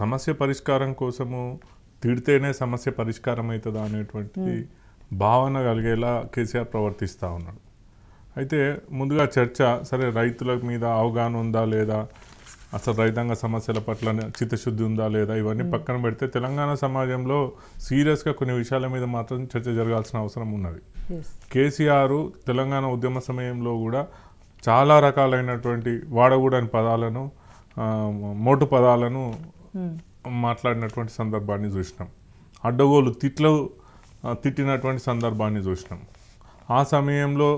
సమస్య పరిష్కారం కోసము తిడితేనే సమస్య పరిష్కారం అవుతుందా అనేటువంటి భావన కలిగేలా కేసీఆర్ ప్రవర్తిస్తూ ఉన్నాడు అయితే ముందుగా చర్చ సరే రైతుల మీద అవగాహన ఉందా లేదా అసలు రైతాంగ సమస్యల పట్ల చిత్తశుద్ధి ఉందా లేదా ఇవన్నీ పక్కన పెడితే తెలంగాణ సమాజంలో సీరియస్గా కొన్ని విషయాల మీద మాత్రం చర్చ జరగాల్సిన అవసరం ఉన్నది కేసీఆర్ తెలంగాణ ఉద్యమ సమయంలో కూడా చాలా రకాలైనటువంటి వాడకూడని పదాలను మోటు పదాలను మాట్లాడినటువంటి సందర్భాన్ని చూసినాం అడ్డగోలు తిట్లు తిట్టినటువంటి సందర్భాన్ని చూసినాం ఆ సమయంలో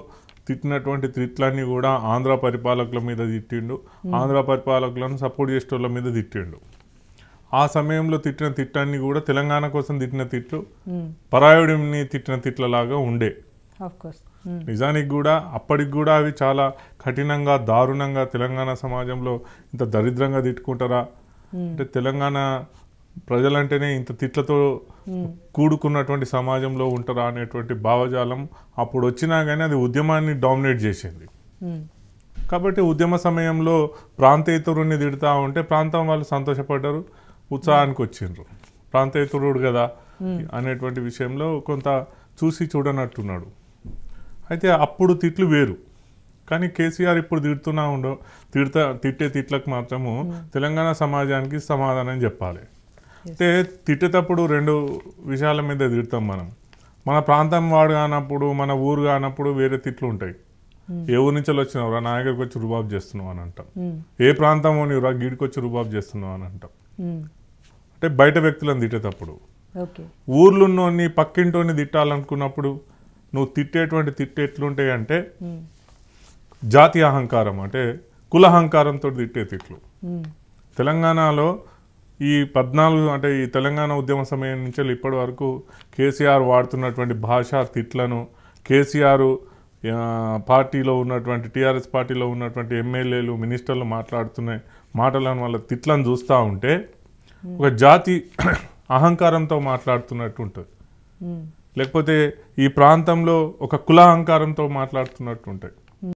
తిట్టినటువంటి తిట్లన్నీ కూడా ఆంధ్ర పరిపాలకుల మీద తిట్టిండు ఆంధ్ర పరిపాలకులను సపోర్ట్ చేసేటోళ్ళ మీద తిట్టిండు ఆ సమయంలో తిట్టిన తిట్టాన్ని కూడా తెలంగాణ కోసం తిట్టిన తిట్లు పరాయుడిని తిట్టిన తిట్లలాగా ఉండే నిజానికి కూడా అప్పటికి కూడా అవి చాలా కఠినంగా దారుణంగా తెలంగాణ సమాజంలో ఇంత దరిద్రంగా తిట్టుకుంటారా అంటే తెలంగాణ ప్రజలంటేనే ఇంత తిట్లతో కూడుకున్నటువంటి సమాజంలో ఉంటారా అనేటువంటి భావజాలం అప్పుడు వచ్చినా కానీ అది ఉద్యమాన్ని డామినేట్ చేసింది కాబట్టి ఉద్యమ సమయంలో ప్రాంతేతరుణ్ణి తిడతా ఉంటే ప్రాంతం వాళ్ళు సంతోషపడ్డారు ఉత్సాహానికి వచ్చిండ్రు ప్రాంతేతరుడు కదా అనేటువంటి విషయంలో కొంత చూసి చూడనట్టున్నాడు అయితే అప్పుడు తిట్లు వేరు కానీ కేసీఆర్ ఇప్పుడు తిడుతున్నా ఉండవు తిడతా తిట్టే తిట్లకు మాత్రము hmm. తెలంగాణ సమాజానికి సమాధానం చెప్పాలి అంటే తిట్టేటప్పుడు రెండు విషయాల మీద తిడతాం మనం మన ప్రాంతం వాడు కానప్పుడు మన ఊరు కానప్పుడు వేరే తిట్లు ఉంటాయి hmm. ఏ ఊరి నుంచి వచ్చినవరా నా వచ్చి రుబాబు చేస్తున్నావు అని అంటాం hmm. ఏ ప్రాంతం నీవురా గీడికి వచ్చి రుబాబు చేస్తున్నావు అని అంటాం అంటే బయట వ్యక్తులను తిట్టేటప్పుడు ఊర్లున్నోని పక్కింటోని తిట్టాలనుకున్నప్పుడు నువ్వు తిట్టేటువంటి తిట్టు ఎట్లుంటాయి అంటే జాతీయ అహంకారం అంటే కుల అహంకారంతో తిట్టే తిట్లు తెలంగాణలో ఈ పద్నాలుగు అంటే ఈ తెలంగాణ ఉద్యమ సమయం నుంచి ఇప్పటి వరకు కేసీఆర్ వాడుతున్నటువంటి భాష తిట్లను కేసీఆర్ పార్టీలో ఉన్నటువంటి టీఆర్ఎస్ పార్టీలో ఉన్నటువంటి ఎమ్మెల్యేలు మినిస్టర్లు మాట్లాడుతున్న మాటలను వాళ్ళ తిట్లను చూస్తూ ఉంటే ఒక జాతి అహంకారంతో మాట్లాడుతున్నట్టు ఉంటుంది లేకపోతే ఈ ప్రాంతంలో ఒక కుల అహంకారంతో మాట్లాడుతున్నట్టు ఉంటాయి